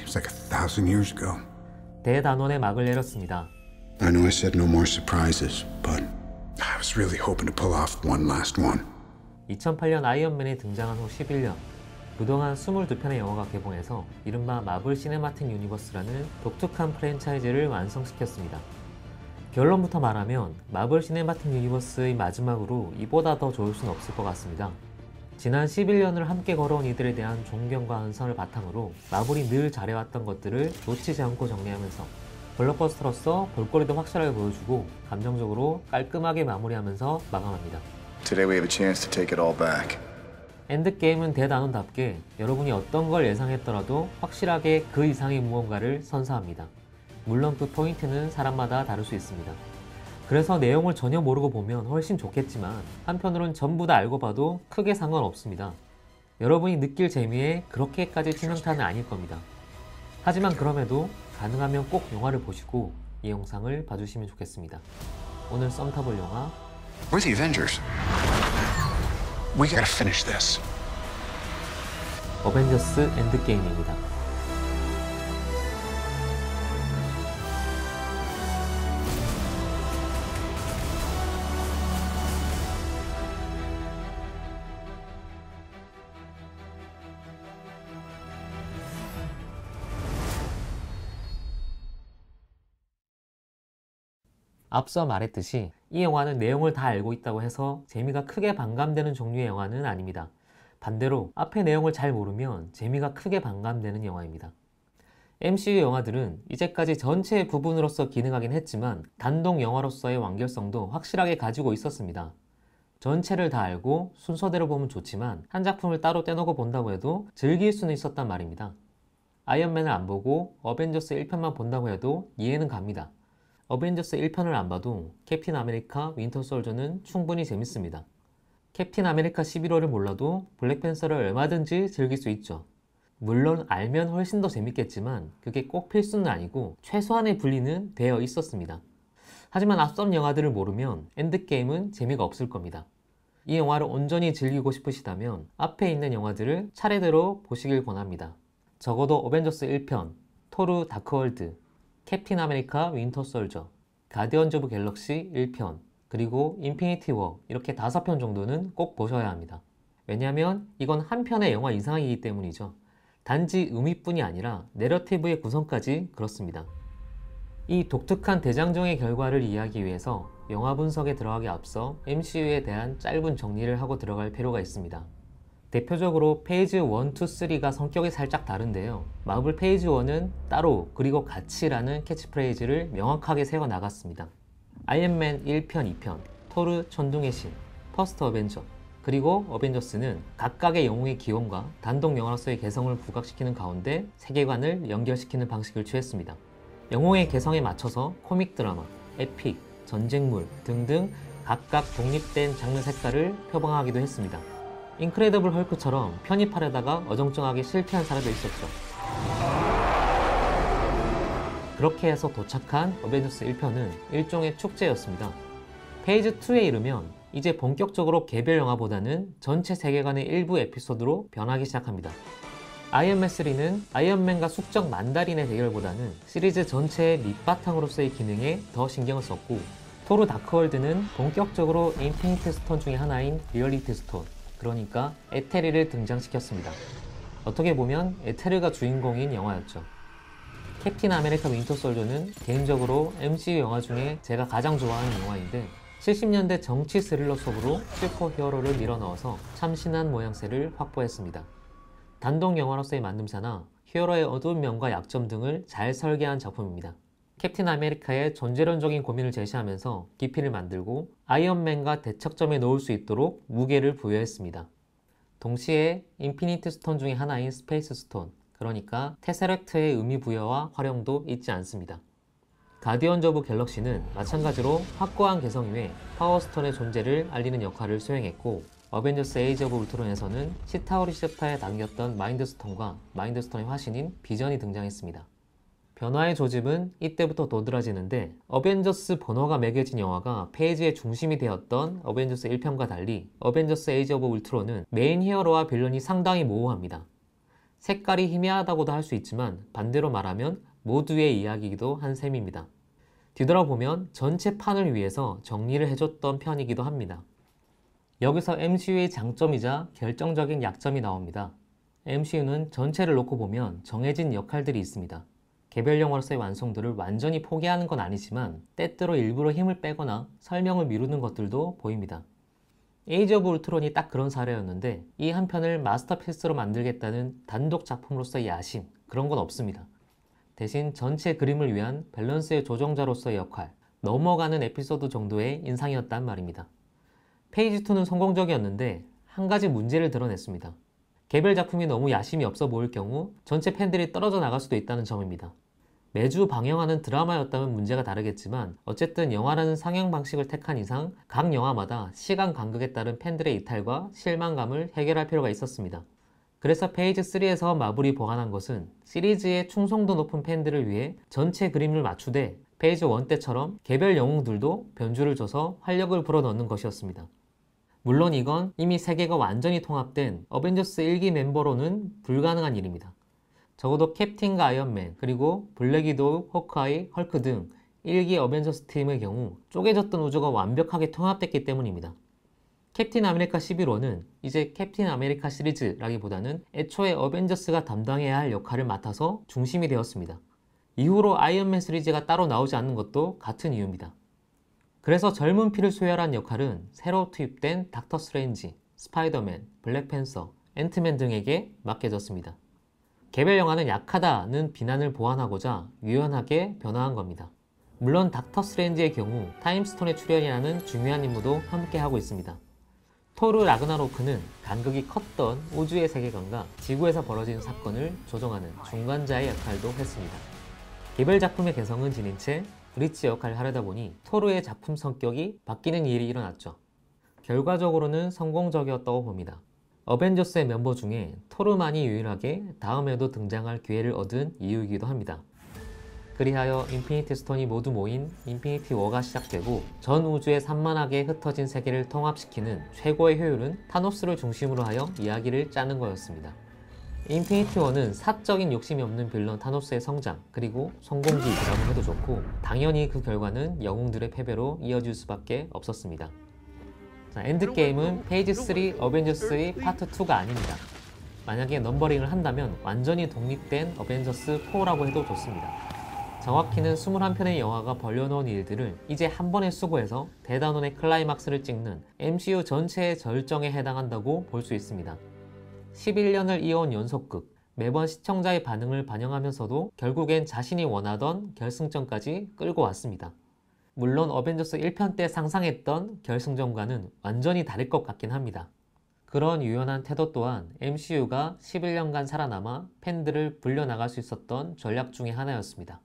Seems like a thousand years ago. 대단원의 막을 내렸습니다. I know I said no more surprises, but I was really hoping to pull off one last one. 2008년 아이언맨이 등장한 후 11년, 그동안 22편의 영화가 개봉해서 이른바 마블 시네마틱 유니버스라는 독특한 프랜차이즈를 완성시켰습니다. 결론부터 말하면 마블 시네마틱 유니버스의 마지막으로 이보다 더 좋을 순 없을 것 같습니다. 지난 11년을 함께 걸어온 이들에 대한 존경과 은선을 바탕으로 마블이 늘 잘해왔던 것들을 놓치지 않고 정리하면서 블록버스터로서 볼거리도 확실하게 보여주고 감정적으로 깔끔하게 마무리하면서 마감합니다. Today we have a chance to take it all back. 엔드게임은 대단원답게 여러분이 어떤 걸 예상했더라도 확실하게 그 이상의 무언가를 선사합니다. 물론 그 포인트는 사람마다 다를 수 있습니다. 그래서 내용을 전혀 모르고 보면 훨씬 좋겠지만 한편으론 전부 다 알고 봐도 크게 상관없습니다. 여러분이 느낄 재미에 그렇게까지 치명타는 아닐 겁니다. 하지만 그럼에도 가능하면 꼭 영화를 보시고 이 영상을 봐주시면 좋겠습니다. 오늘 썸 타볼 영화 We're the Avengers. We gotta finish this. 어벤져스 엔드게임입니다. 앞서 말했듯이 이 영화는 내용을 다 알고 있다고 해서 재미가 크게 반감되는 종류의 영화는 아닙니다. 반대로 앞의 내용을 잘 모르면 재미가 크게 반감되는 영화입니다. MCU 영화들은 이제까지 전체의 부분으로서 기능하긴 했지만 단독 영화로서의 완결성도 확실하게 가지고 있었습니다. 전체를 다 알고 순서대로 보면 좋지만 한 작품을 따로 떼놓고 본다고 해도 즐길 수는 있었단 말입니다. 아이언맨을 안 보고 어벤져스 1편만 본다고 해도 이해는 갑니다. 어벤져스 1편을 안 봐도 캡틴 아메리카 윈터 솔저는 충분히 재밌습니다. 캡틴 아메리카 1 1월을 몰라도 블랙팬서를 얼마든지 즐길 수 있죠. 물론 알면 훨씬 더 재밌겠지만 그게 꼭 필수는 아니고 최소한의 분리는 되어 있었습니다. 하지만 앞선 영화들을 모르면 엔드게임은 재미가 없을 겁니다. 이 영화를 온전히 즐기고 싶으시다면 앞에 있는 영화들을 차례대로 보시길 권합니다. 적어도 어벤져스 1편, 토르 다크월드, 캡틴 아메리카 윈터 솔저, 가디언즈 오브 갤럭시 1편, 그리고 인피니티 워 이렇게 5편 정도는 꼭 보셔야 합니다. 왜냐하면 이건 한 편의 영화 이상이기 때문이죠. 단지 의미뿐이 아니라 내러티브의 구성까지 그렇습니다. 이 독특한 대장정의 결과를 이해하기 위해서 영화 분석에 들어가기 앞서 MCU에 대한 짧은 정리를 하고 들어갈 필요가 있습니다. 대표적으로 페이지 1, 2, 3가 성격이 살짝 다른데요. 마블 페이지 1은 따로 그리고 같이라는 캐치프레이즈를 명확하게 세워 나갔습니다. 아이언맨 1편, 2편, 토르 천둥의 신, 퍼스트 어벤져, 그리고 어벤져스는 각각의 영웅의 기원과 단독 영화로서의 개성을 부각시키는 가운데 세계관을 연결시키는 방식을 취했습니다. 영웅의 개성에 맞춰서 코믹 드라마, 에픽, 전쟁물 등등 각각 독립된 장르 색깔을 표방하기도 했습니다. 인크레더블 헐크처럼 편입하려다가 어정쩡하게 실패한 사람도 있었죠. 그렇게 해서 도착한 어벤져스 1편은 일종의 축제였습니다. 페이즈 2에 이르면 이제 본격적으로 개별 영화보다는 전체 세계관의 일부 에피소드로 변하기 시작합니다. 아이언맨 3는 아이언맨과 숙적 만다린의 대결보다는 시리즈 전체의 밑바탕으로서의 기능에 더 신경을 썼고 토르 다크월드는 본격적으로 인피니트 스톤 중의 하나인 리얼리티 스톤 그러니까 에테리를 등장시켰습니다. 어떻게 보면 에테르가 주인공인 영화였죠. 캡틴 아메리카 윈터 솔저는 개인적으로 MCU 영화 중에 제가 가장 좋아하는 영화인데 70년대 정치 스릴러 속으로 슈퍼 히어로를 밀어넣어서 참신한 모양새를 확보했습니다. 단독 영화로서의 만듦새나 히어로의 어두운 면과 약점 등을 잘 설계한 작품입니다. 캡틴 아메리카의 존재론적인 고민을 제시하면서 깊이를 만들고 아이언맨과 대척점에 놓을 수 있도록 무게를 부여했습니다. 동시에 인피니트 스톤 중의 하나인 스페이스 스톤, 그러니까 테세렉트의 의미 부여와 활용도 잊지 않습니다. 가디언즈 오브 갤럭시는 마찬가지로 확고한 개성 이외 파워스톤의 존재를 알리는 역할을 수행했고 어벤져스 에이지 오브 울트론에서는 시타우리 시제타에 담겼던 마인드스톤과 마인드스톤의 화신인 비전이 등장했습니다. 변화의 조짐은 이때부터 도드라지는데 어벤져스 번호가 매겨진 영화가 페이지의 중심이 되었던 어벤져스 1편과 달리 어벤져스 에이지 오브 울트론은 메인 히어로와 빌런이 상당히 모호합니다. 색깔이 희미하다고도 할 수 있지만 반대로 말하면 모두의 이야기이기도 한 셈입니다. 뒤돌아보면 전체 판을 위해서 정리를 해줬던 편이기도 합니다. 여기서 MCU의 장점이자 결정적인 약점이 나옵니다. MCU는 전체를 놓고 보면 정해진 역할들이 있습니다. 개별 영어로서의 완성도를 완전히 포기하는 건 아니지만 때때로 일부러 힘을 빼거나 설명을 미루는 것들도 보입니다. 에이지 오브 울트론이 딱 그런 사례였는데 이 한 편을 마스터피스로 만들겠다는 단독 작품으로서의 야심 그런 건 없습니다. 대신 전체 그림을 위한 밸런스의 조정자로서의 역할 넘어가는 에피소드 정도의 인상이었단 말입니다. 페이지 2는 성공적이었는데 한 가지 문제를 드러냈습니다. 개별 작품이 너무 야심이 없어 보일 경우 전체 팬들이 떨어져 나갈 수도 있다는 점입니다. 매주 방영하는 드라마였다면 문제가 다르겠지만 어쨌든 영화라는 상영 방식을 택한 이상 각 영화마다 시간 간극에 따른 팬들의 이탈과 실망감을 해결할 필요가 있었습니다. 그래서 페이지 3에서 마블이 보완한 것은 시리즈의 충성도 높은 팬들을 위해 전체 그림을 맞추되 페이지 1 때처럼 개별 영웅들도 변주를 줘서 활력을 불어넣는 것이었습니다. 물론 이건 이미 세계가 완전히 통합된 어벤져스 1기 멤버로는 불가능한 일입니다. 적어도 캡틴과 아이언맨, 그리고 블랙이도, 호크아이, 헐크 등 1기 어벤져스 팀의 경우 쪼개졌던 우주가 완벽하게 통합됐기 때문입니다. 캡틴 아메리카 11호는 이제 캡틴 아메리카 시리즈라기보다는 애초에 어벤져스가 담당해야 할 역할을 맡아서 중심이 되었습니다. 이후로 아이언맨 시리즈가 따로 나오지 않는 것도 같은 이유입니다. 그래서 젊은 피를 소멸한 역할은 새로 투입된 닥터 스레인지, 스파이더맨, 블랙팬서, 앤트맨 등에게 맡겨졌습니다. 개별 영화는 약하다는 비난을 보완하고자 유연하게 변화한 겁니다. 물론 닥터 스레인지의 경우 타임스톤의 출연이라는 중요한 임무도 함께 하고 있습니다. 토르 라그나로크는 간극이 컸던 우주의 세계관과 지구에서 벌어진 사건을 조정하는 중간자의 역할도 했습니다. 개별 작품의 개성은 지닌 채 브릿지 역할을 하려다 보니 토르의 작품 성격이 바뀌는 일이 일어났죠. 결과적으로는 성공적이었다고 봅니다. 어벤져스의 멤버 중에 토르만이 유일하게 다음에도 등장할 기회를 얻은 이유이기도 합니다. 그리하여 인피니티 스톤이 모두 모인 인피니티 워가 시작되고 전 우주에 산만하게 흩어진 세계를 통합시키는 최고의 효율은 타노스를 중심으로 하여 이야기를 짜는 거였습니다. 인피니티 워는 사적인 욕심이 없는 빌런 타노스의 성장 그리고 성공기라고 해도 좋고 당연히 그 결과는 영웅들의 패배로 이어질 수밖에 없었습니다. 자, 엔드게임은 페이지 3 어벤져스 3 파트 2가 아닙니다. 만약에 넘버링을 한다면 완전히 독립된 어벤져스 4라고 해도 좋습니다. 정확히는 21편의 영화가 벌려놓은 일들을 이제 한 번에 수고해서 대단원의 클라이막스를 찍는 MCU 전체의 절정에 해당한다고 볼 수 있습니다. 11년을 이어온 연속극, 매번 시청자의 반응을 반영하면서도 결국엔 자신이 원하던 결승전까지 끌고 왔습니다. 물론 어벤져스 1편 때 상상했던 결승전과는 완전히 다를 것 같긴 합니다. 그런 유연한 태도 또한 MCU가 11년간 살아남아 팬들을 불려나갈 수 있었던 전략 중의 하나였습니다.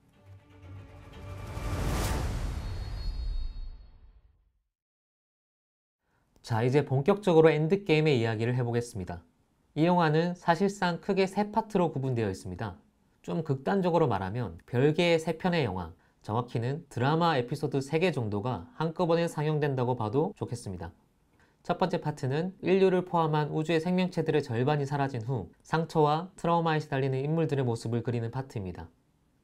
자, 이제 본격적으로 엔드게임의 이야기를 해보겠습니다. 이 영화는 사실상 크게 세 파트로 구분되어 있습니다. 좀 극단적으로 말하면 별개의 세 편의 영화, 정확히는 드라마 에피소드 3개 정도가 한꺼번에 상영된다고 봐도 좋겠습니다. 첫 번째 파트는 인류를 포함한 우주의 생명체들의 절반이 사라진 후 상처와 트라우마에 시달리는 인물들의 모습을 그리는 파트입니다.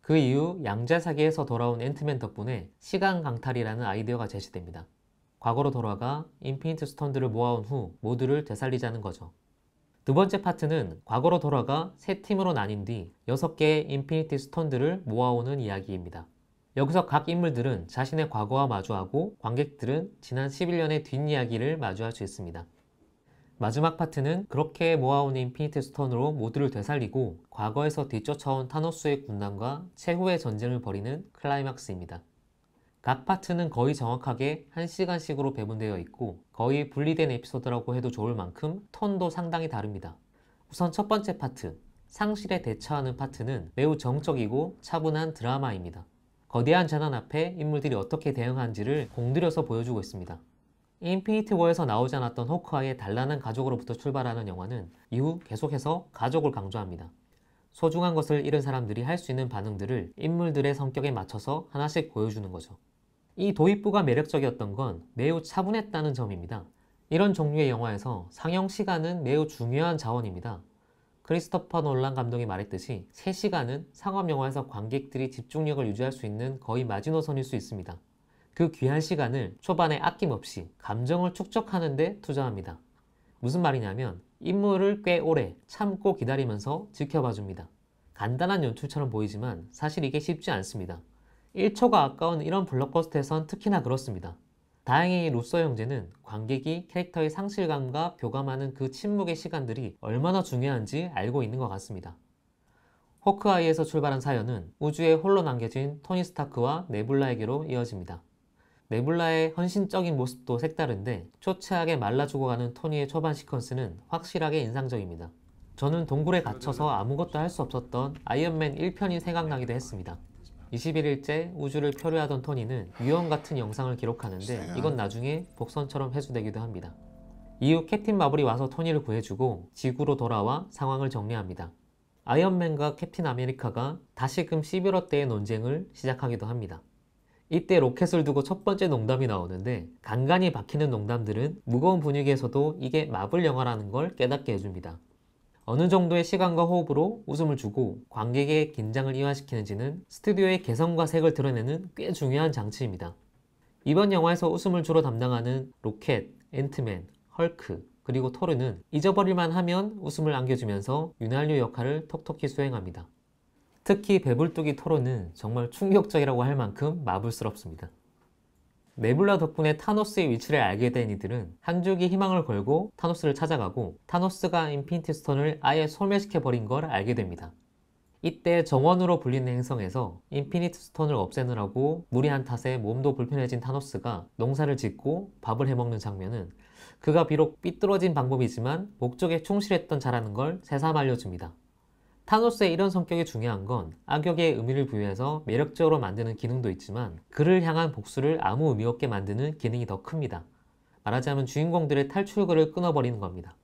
그 이후 양자사계에서 돌아온 앤트맨 덕분에 시간 강탈이라는 아이디어가 제시됩니다. 과거로 돌아가 인피니트 스톤들을 모아온 후 모두를 되살리자는 거죠. 두 번째 파트는 과거로 돌아가 세 팀으로 나뉜 뒤 6개의 인피니티 스톤들을 모아오는 이야기입니다. 여기서 각 인물들은 자신의 과거와 마주하고 관객들은 지난 11년의 뒷이야기를 마주할 수 있습니다. 마지막 파트는 그렇게 모아온 인피니티 스톤으로 모두를 되살리고 과거에서 뒤쫓아온 타노스의 군단과 최후의 전쟁을 벌이는 클라이막스입니다. 각 파트는 거의 정확하게 1시간씩으로 배분되어 있고 거의 분리된 에피소드라고 해도 좋을 만큼 톤도 상당히 다릅니다. 우선 첫 번째 파트, 상실에 대처하는 파트는 매우 정적이고 차분한 드라마입니다. 거대한 재난 앞에 인물들이 어떻게 대응한지를 공들여서 보여주고 있습니다. 인피니트 워에서 나오지 않았던 호크아이의 단란한 가족으로부터 출발하는 영화는 이후 계속해서 가족을 강조합니다. 소중한 것을 잃은 사람들이 할 수 있는 반응들을 인물들의 성격에 맞춰서 하나씩 보여주는 거죠. 이 도입부가 매력적이었던 건 매우 차분했다는 점입니다. 이런 종류의 영화에서 상영 시간은 매우 중요한 자원입니다. 크리스토퍼 놀란 감독이 말했듯이 3시간은 상업 영화에서 관객들이 집중력을 유지할 수 있는 거의 마지노선일 수 있습니다. 그 귀한 시간을 초반에 아낌없이 감정을 축적하는 데 투자합니다. 무슨 말이냐면 인물을 꽤 오래 참고 기다리면서 지켜봐 줍니다. 간단한 연출처럼 보이지만 사실 이게 쉽지 않습니다. 1초가 아까운 이런 블록버스터에선 특히나 그렇습니다. 다행히 루소 형제는 관객이 캐릭터의 상실감과 교감하는 그 침묵의 시간들이 얼마나 중요한지 알고 있는 것 같습니다. 호크아이에서 출발한 사연은 우주에 홀로 남겨진 토니 스타크와 네블라에게로 이어집니다. 네블라의 헌신적인 모습도 색다른데 초췌하게 말라 죽어가는 토니의 초반 시퀀스는 확실하게 인상적입니다. 저는 동굴에 갇혀서 아무것도 할 수 없었던 아이언맨 1편이 생각나기도 했습니다. 21일째 우주를 표류하던 토니는 유언 같은 영상을 기록하는데 이건 나중에 복선처럼 해소되기도 합니다. 이후 캡틴 마블이 와서 토니를 구해주고 지구로 돌아와 상황을 정리합니다. 아이언맨과 캡틴 아메리카가 다시금 11월 때의 논쟁을 시작하기도 합니다. 이때 로켓을 두고 첫 번째 농담이 나오는데 간간히 박히는 농담들은 무거운 분위기에서도 이게 마블 영화라는 걸 깨닫게 해줍니다. 어느 정도의 시간과 호흡으로 웃음을 주고 관객의 긴장을 이완시키는지는 스튜디오의 개성과 색을 드러내는 꽤 중요한 장치입니다. 이번 영화에서 웃음을 주로 담당하는 로켓, 앤트맨, 헐크, 그리고 토르는 잊어버릴만 하면 웃음을 안겨주면서 윤활유 역할을 톡톡히 수행합니다. 특히 배불뚝이 토르는 정말 충격적이라고 할 만큼 마블스럽습니다. 네블라 덕분에 타노스의 위치를 알게 된 이들은 한족이 희망을 걸고 타노스를 찾아가고 타노스가 인피니티 스톤을 아예 소멸시켜버린 걸 알게 됩니다. 이때 정원으로 불리는 행성에서 인피니트 스톤을 없애느라고 무리한 탓에 몸도 불편해진 타노스가 농사를 짓고 밥을 해먹는 장면은 그가 비록 삐뚤어진 방법이지만 목적에 충실했던 자라는 걸 새삼 알려줍니다. 타노스의 이런 성격이 중요한 건 악역의 의미를 부여해서 매력적으로 만드는 기능도 있지만 그를 향한 복수를 아무 의미 없게 만드는 기능이 더 큽니다. 말하자면 주인공들의 탈출구를 끊어버리는 겁니다.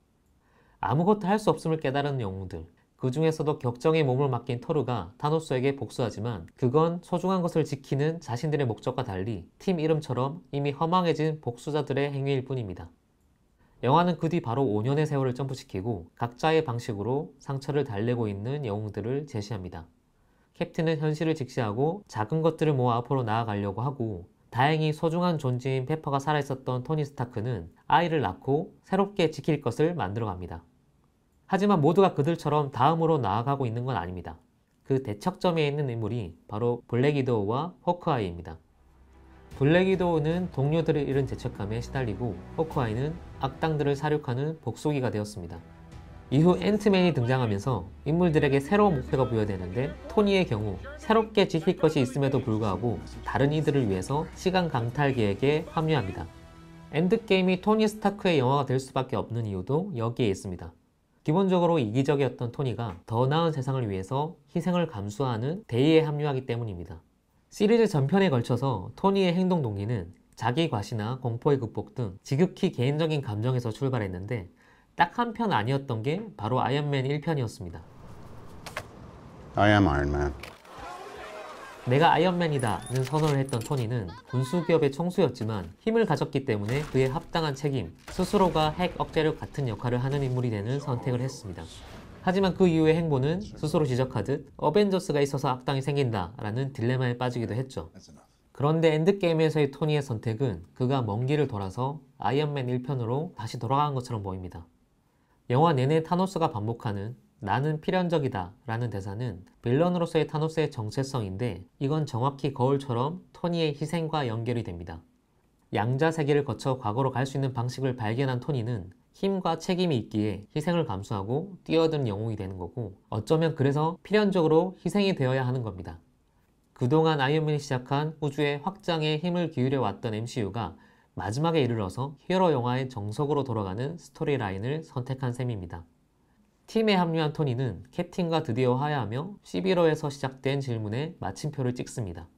아무것도 할 수 없음을 깨달은 영웅들 그 중에서도 격정의 몸을 맡긴 터루가 타노스에게 복수하지만 그건 소중한 것을 지키는 자신들의 목적과 달리 팀 이름처럼 이미 허망해진 복수자들의 행위일 뿐입니다. 영화는 그 뒤 바로 5년의 세월을 점프시키고 각자의 방식으로 상처를 달래고 있는 영웅들을 제시합니다. 캡틴은 현실을 직시하고 작은 것들을 모아 앞으로 나아가려고 하고 다행히 소중한 존재인 페퍼가 살아있었던 토니 스타크는 아이를 낳고 새롭게 지킬 것을 만들어갑니다. 하지만 모두가 그들처럼 다음으로 나아가고 있는 건 아닙니다. 그 대척점에 있는 인물이 바로 블랙 이도우와 호크아이입니다. 블랙이도우는 동료들을 잃은 죄책감에 시달리고 호크아이는 악당들을 사륙하는 복속이가 되었습니다. 이후 앤트맨이 등장하면서 인물들에게 새로운 목표가 부여되는데 토니의 경우 새롭게 지킬 것이 있음에도 불구하고 다른 이들을 위해서 시간 강탈 계획에 합류합니다. 엔드게임이 토니 스타크의 영화가 될 수밖에 없는 이유도 여기에 있습니다. 기본적으로 이기적이었던 토니가 더 나은 세상을 위해서 희생을 감수하는 대의에 합류하기 때문입니다. 시리즈 전편에 걸쳐서 토니의 행동 동기는 자기 과시나 공포의 극복 등 지극히 개인적인 감정에서 출발했는데 딱 한 편 아니었던 게 바로 아이언맨 1편이었습니다. I am Iron Man. 내가 아이언맨이다는 선언을 했던 토니는 군수 기업의 총수였지만 힘을 가졌기 때문에 그에 합당한 책임, 스스로가 핵 억제력 같은 역할을 하는 인물이 되는 선택을 했습니다. 하지만 그 이후의 행보는 스스로 지적하듯 어벤져스가 있어서 악당이 생긴다라는 딜레마에 빠지기도 했죠. 그런데 엔드게임에서의 토니의 선택은 그가 먼 길을 돌아서 아이언맨 1편으로 다시 돌아간 것처럼 보입니다. 영화 내내 타노스가 반복하는 나는 필연적이다 라는 대사는 빌런으로서의 타노스의 정체성인데 이건 정확히 거울처럼 토니의 희생과 연결이 됩니다. 양자 세계를 거쳐 과거로 갈 수 있는 방식을 발견한 토니는 힘과 책임이 있기에 희생을 감수하고 뛰어드는 영웅이 되는 거고 어쩌면 그래서 필연적으로 희생이 되어야 하는 겁니다. 그동안 아이언맨이 시작한 우주의 확장에 힘을 기울여 왔던 MCU가 마지막에 이르러서 히어로 영화의 정석으로 돌아가는 스토리라인을 선택한 셈입니다. 팀에 합류한 토니는 캡틴과 드디어 화해하며 11호에서 시작된 질문에 마침표를 찍습니다.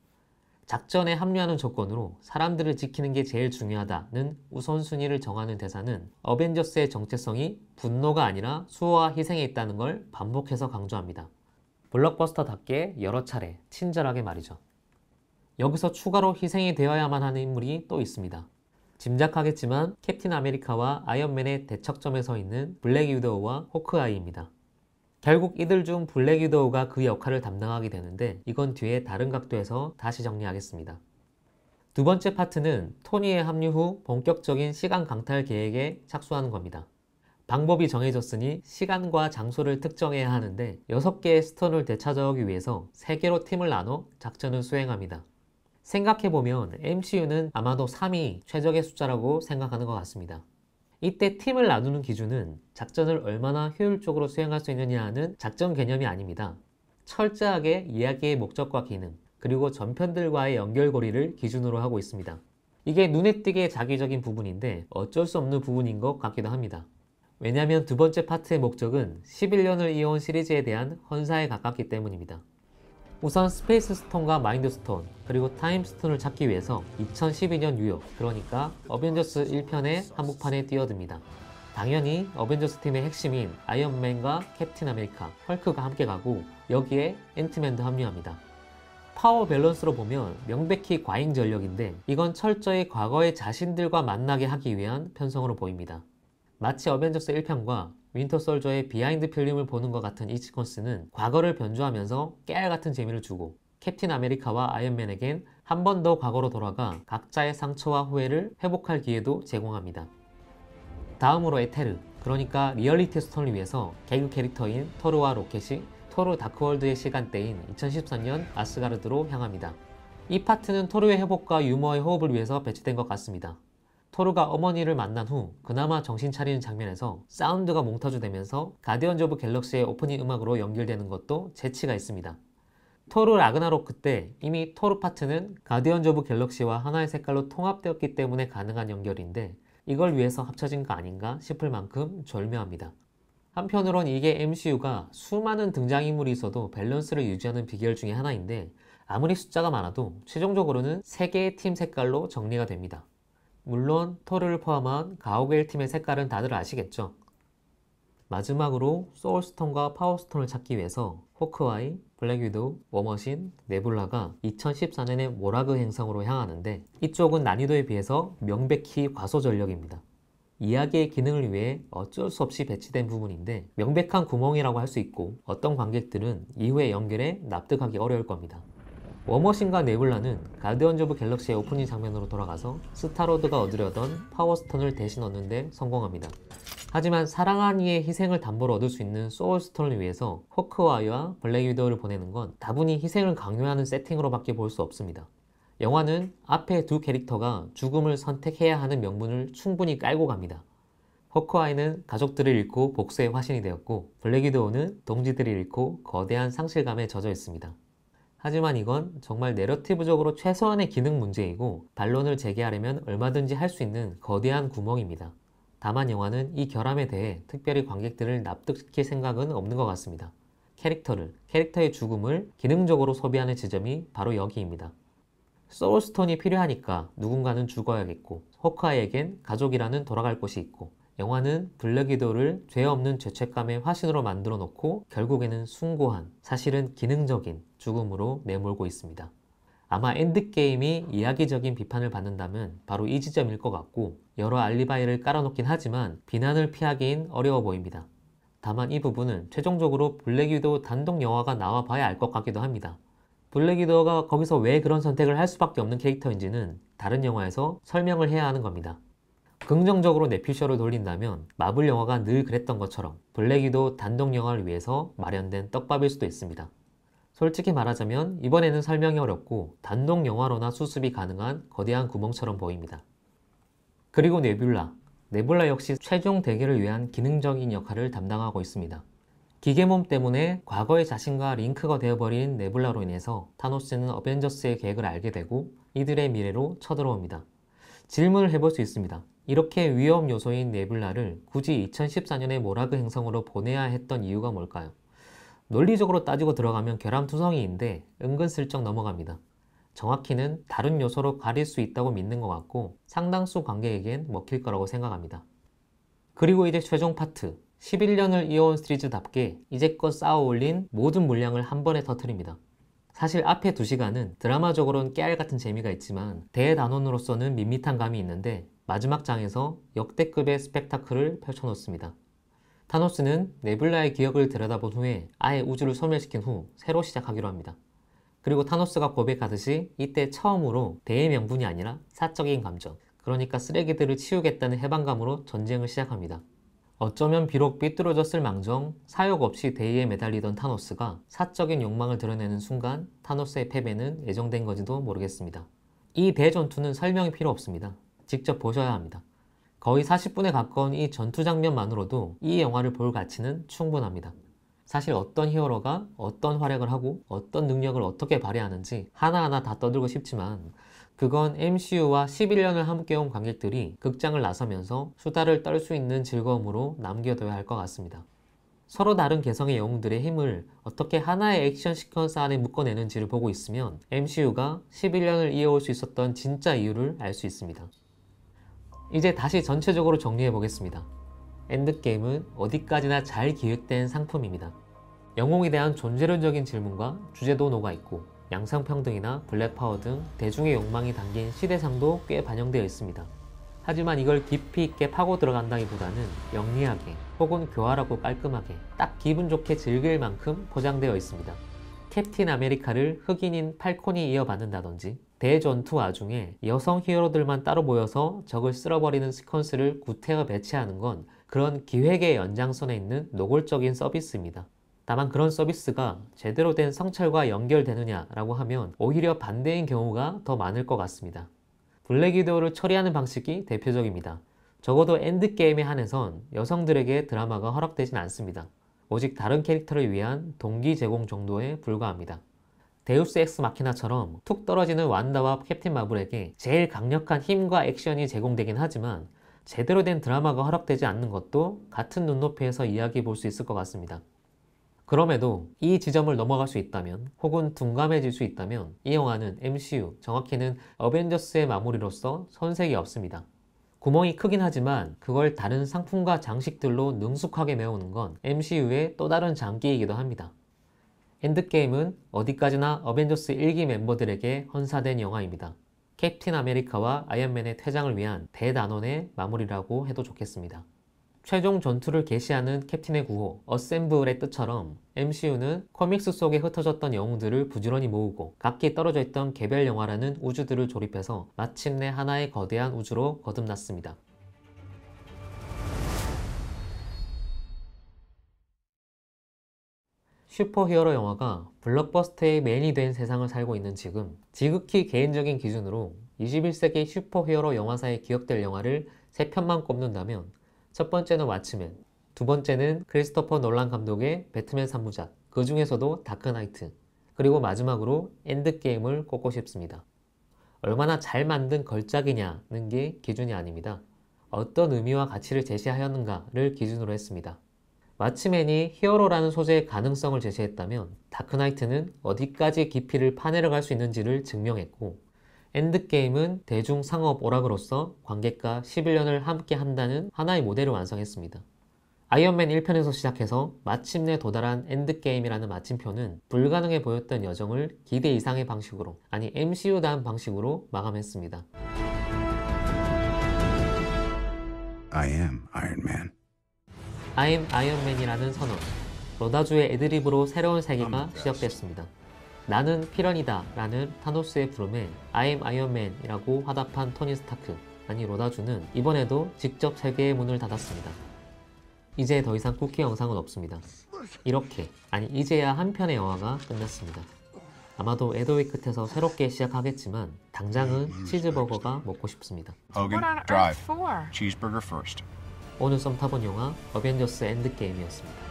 작전에 합류하는 조건으로 사람들을 지키는 게 제일 중요하다는 우선순위를 정하는 대사는 어벤져스의 정체성이 분노가 아니라 수호와 희생에 있다는 걸 반복해서 강조합니다. 블록버스터답게 여러 차례 친절하게 말이죠. 여기서 추가로 희생이 되어야만 하는 인물이 또 있습니다. 짐작하겠지만 캡틴 아메리카와 아이언맨의 대척점에 서 있는 블랙 유더우와 호크아이입니다. 결국 이들 중 블랙 위도우가 그 역할을 담당하게 되는데 이건 뒤에 다른 각도에서 다시 정리하겠습니다. 두 번째 파트는 토니의 합류 후 본격적인 시간 강탈 계획에 착수하는 겁니다. 방법이 정해졌으니 시간과 장소를 특정해야 하는데 6개의 스톤을 되찾아오기 위해서 3개로 팀을 나눠 작전을 수행합니다. 생각해보면 MCU는 아마도 3이 최적의 숫자라고 생각하는 것 같습니다. 이때 팀을 나누는 기준은 작전을 얼마나 효율적으로 수행할 수 있느냐 는 작전 개념이 아닙니다. 철저하게 이야기의 목적과 기능, 그리고 전편들과의 연결고리를 기준으로 하고 있습니다. 이게 눈에 띄게 자기적인 부분인데 어쩔 수 없는 부분인 것 같기도 합니다. 왜냐하면 두 번째 파트의 목적은 11년을 이어온 시리즈에 대한 헌사에 가깝기 때문입니다. 우선 스페이스 스톤과 마인드 스톤 그리고 타임 스톤을 찾기 위해서 2012년 뉴욕 그러니까 어벤져스 1편의 한복판에 뛰어듭니다. 당연히 어벤져스 팀의 핵심인 아이언맨과 캡틴 아메리카, 헐크가 함께 가고 여기에 앤트맨도 합류합니다. 파워 밸런스로 보면 명백히 과잉 전력인데 이건 철저히 과거의 자신들과 만나게 하기 위한 편성으로 보입니다. 마치 어벤져스 1편과 윈터 솔저의 비하인드 필름을 보는 것 같은 이 시퀀스는 과거를 변주하면서 깨알같은 재미를 주고 캡틴 아메리카와 아이언맨에겐 한 번 더 과거로 돌아가 각자의 상처와 후회를 회복할 기회도 제공합니다. 다음으로 에테르, 그러니까 리얼리티 스톤을 위해서 개그 캐릭터인 토르와 로켓이 토르 다크월드의 시간대인 2013년 아스가르드로 향합니다. 이 파트는 토르의 회복과 유머의 호흡을 위해서 배치된 것 같습니다. 토르가 어머니를 만난 후 그나마 정신 차리는 장면에서 사운드가 몽타주되면서 가디언즈 오브 갤럭시의 오프닝 음악으로 연결되는 것도 재치가 있습니다. 토르 라그나로 크때 이미 토르 파트는 가디언즈 오브 갤럭시와 하나의 색깔로 통합되었기 때문에 가능한 연결인데 이걸 위해서 합쳐진 거 아닌가 싶을 만큼 절묘합니다. 한편으론 이게 MCU가 수많은 등장인물이 있어도 밸런스를 유지하는 비결 중의 하나인데 아무리 숫자가 많아도 최종적으로는 3개의 팀 색깔로 정리가 됩니다. 물론 토르를 포함한 가오게일 팀의 색깔은 다들 아시겠죠. 마지막으로 소울스톤과 파워스톤을 찾기 위해서 호크와이, 블랙위도우, 워머신, 네블라가 2014년의 모라그 행성으로 향하는데 이쪽은 난이도에 비해서 명백히 과소전력입니다. 이야기의 기능을 위해 어쩔 수 없이 배치된 부분인데 명백한 구멍이라고 할 수 있고 어떤 관객들은 이후의 연결에 납득하기 어려울 겁니다. 워머신과 네블라는 가디언즈 오브 갤럭시의 오프닝 장면으로 돌아가서 스타로드가 얻으려던 파워스톤을 대신 얻는데 성공합니다. 하지만 사랑한 이의 희생을 담보로 얻을 수 있는 소울스톤을 위해서 호크와이와 블랙 위도우를 보내는 건 다분히 희생을 강요하는 세팅으로밖에 볼 수 없습니다. 영화는 앞에 두 캐릭터가 죽음을 선택해야 하는 명분을 충분히 깔고 갑니다. 허크아이는 가족들을 잃고 복수의 화신이 되었고 블랙 위도우는 동지들을 잃고 거대한 상실감에 젖어 있습니다. 하지만 이건 정말 내러티브적으로 최소한의 기능 문제이고 반론을 제기하려면 얼마든지 할 수 있는 거대한 구멍입니다. 다만 영화는 이 결함에 대해 특별히 관객들을 납득시킬 생각은 없는 것 같습니다. 캐릭터를, 캐릭터의 죽음을 기능적으로 소비하는 지점이 바로 여기입니다. 소울스톤이 필요하니까 누군가는 죽어야겠고 호크아이에겐 가족이라는 돌아갈 곳이 있고 영화는 블랙위도를 죄 없는 죄책감의 화신으로 만들어 놓고 결국에는 숭고한 사실은 기능적인 죽음으로 내몰고 있습니다. 아마 엔드게임이 이야기적인 비판을 받는다면 바로 이 지점일 것 같고 여러 알리바이를 깔아놓긴 하지만 비난을 피하기엔 어려워 보입니다. 다만 이 부분은 최종적으로 블랙위도우 단독 영화가 나와 봐야 알 것 같기도 합니다. 블랙위도우가 거기서 왜 그런 선택을 할 수밖에 없는 캐릭터인지는 다른 영화에서 설명을 해야 하는 겁니다. 긍정적으로 넷피셔를 돌린다면 마블 영화가 늘 그랬던 것처럼 블랙이도 단독 영화를 위해서 마련된 떡밥일 수도 있습니다. 솔직히 말하자면 이번에는 설명이 어렵고 단독 영화로나 수습이 가능한 거대한 구멍처럼 보입니다. 그리고 네뷸라. 네뷸라 역시 최종 대결을 위한 기능적인 역할을 담당하고 있습니다. 기계몸 때문에 과거의 자신과 링크가 되어버린 네뷸라로 인해서 타노스는 어벤져스의 계획을 알게 되고 이들의 미래로 쳐들어옵니다. 질문을 해볼 수 있습니다. 이렇게 위험 요소인 네블라를 굳이 2 0 1 4년에 모라그 행성으로 보내야 했던 이유가 뭘까요? 논리적으로 따지고 들어가면 결함투성이인데 은근슬쩍 넘어갑니다. 정확히는 다른 요소로 가릴 수 있다고 믿는 것 같고 상당수 관객에겐 먹힐 거라고 생각합니다. 그리고 이제 최종 파트 11년을 이어온 시리즈답게 이제껏 쌓아올린 모든 물량을 한 번에 터트립니다. 사실 앞에 두시간은 드라마적으로는 깨알 같은 재미가 있지만 대단원으로서는 밋밋한 감이 있는데 마지막 장에서 역대급의 스펙타클을 펼쳐놓습니다. 타노스는 네블라의 기억을 들여다본 후에 아예 우주를 소멸시킨 후 새로 시작하기로 합니다. 그리고 타노스가 고백하듯이 이때 처음으로 대의 명분이 아니라 사적인 감정, 그러니까 쓰레기들을 치우겠다는 해방감으로 전쟁을 시작합니다. 어쩌면 비록 삐뚤어졌을 망정, 사욕 없이 대의에 매달리던 타노스가 사적인 욕망을 드러내는 순간 타노스의 패배는 예정된 건지도 모르겠습니다. 이 대전투는 설명이 필요 없습니다. 직접 보셔야 합니다. 거의 40분에 가까운 이 전투 장면만으로도 이 영화를 볼 가치는 충분합니다. 사실 어떤 히어로가 어떤 활약을 하고 어떤 능력을 어떻게 발휘하는지 하나하나 다 떠들고 싶지만 그건 MCU와 11년을 함께 온 관객들이 극장을 나서면서 수다를 떨 수 있는 즐거움으로 남겨둬야 할 것 같습니다. 서로 다른 개성의 영웅들의 힘을 어떻게 하나의 액션 시퀀스 안에 묶어내는지를 보고 있으면 MCU가 11년을 이어올 수 있었던 진짜 이유를 알 수 있습니다. 이제 다시 전체적으로 정리해 보겠습니다. 엔드게임은 어디까지나 잘 기획된 상품입니다. 영웅에 대한 존재론적인 질문과 주제도 녹아 있고 양상평등이나 블랙파워 등 대중의 욕망이 담긴 시대상도 꽤 반영되어 있습니다. 하지만 이걸 깊이 있게 파고 들어간다기보다는 영리하게 혹은 교활하고 깔끔하게 딱 기분 좋게 즐길 만큼 포장되어 있습니다. 캡틴 아메리카를 흑인인 팔콘이 이어받는다던지 대전투 와중에 여성 히어로들만 따로 모여서 적을 쓸어버리는 시퀀스를 구태여 배치하는 건 그런 기획의 연장선에 있는 노골적인 서비스입니다. 다만 그런 서비스가 제대로 된 성찰과 연결되느냐라고 하면 오히려 반대인 경우가 더 많을 것 같습니다. 블랙 위도우를 처리하는 방식이 대표적입니다. 적어도 엔드게임에 한해선 여성들에게 드라마가 허락되진 않습니다. 오직 다른 캐릭터를 위한 동기 제공 정도에 불과합니다. 데우스 엑스 마키나처럼 툭 떨어지는 완다와 캡틴 마블에게 제일 강력한 힘과 액션이 제공되긴 하지만 제대로 된 드라마가 허락되지 않는 것도 같은 눈높이에서 이야기해 볼 수 있을 것 같습니다. 그럼에도 이 지점을 넘어갈 수 있다면 혹은 둔감해질 수 있다면 이 영화는 MCU, 정확히는 어벤져스의 마무리로서 선색이 없습니다. 구멍이 크긴 하지만 그걸 다른 상품과 장식들로 능숙하게 메우는 건 MCU의 또 다른 장기이기도 합니다. 엔드게임은 어디까지나 어벤져스 1기 멤버들에게 헌사된 영화입니다. 캡틴 아메리카와 아이언맨의 퇴장을 위한 대단원의 마무리라고 해도 좋겠습니다. 최종 전투를 개시하는 캡틴의 구호 어셈블의 뜻처럼 MCU는 코믹스 속에 흩어졌던 영웅들을 부지런히 모으고 각기 떨어져 있던 개별 영화라는 우주들을 조립해서 마침내 하나의 거대한 우주로 거듭났습니다. 슈퍼히어로 영화가 블록버스터의 메인이 된 세상을 살고 있는 지금 지극히 개인적인 기준으로 21세기 슈퍼히어로 영화사에 기억될 영화를 세 편만 꼽는다면 첫 번째는 왓츠맨, 두 번째는 크리스토퍼 놀란 감독의 배트맨 3부작, 그 중에서도 다크나이트, 그리고 마지막으로 엔드게임을 꼽고 싶습니다. 얼마나 잘 만든 걸작이냐는 게 기준이 아닙니다. 어떤 의미와 가치를 제시하였는가를 기준으로 했습니다. 마츠맨이 히어로라는 소재의 가능성을 제시했다면 다크나이트는 어디까지 깊이를 파내려갈 수 있는지를 증명했고 엔드게임은 대중 상업 오락으로서 관객과 11년을 함께 한다는 하나의 모델을 완성했습니다. 아이언맨 1편에서 시작해서 마침내 도달한 엔드게임이라는 마침표는 불가능해 보였던 여정을 기대 이상의 방식으로 아니 MCU다운 방식으로 마감했습니다. I am Iron Man. I'm Iron m a n 이라는 선언, 로다주의 애드립으로 새로운 세계가 시작됐습니다. 나는 필연이다 라는 타노스의 부름에 I'm Iron m a n 이라고 화답한 토니 스타크, 아니 로다주는 이번에도 직접 세계의 문을 닫았습니다. 이제 더 이상 쿠키 영상은 없습니다. 이렇게, 아니 이제야 한 편의 영화가 끝났습니다. 아마도 에도의 끝에서 새롭게 시작하겠지만 당장은 치즈버거가 먹고 싶습니다. Hogan, drive. Cheeseburger first. 오늘 썸타본 영화 어벤져스 엔드게임이었습니다.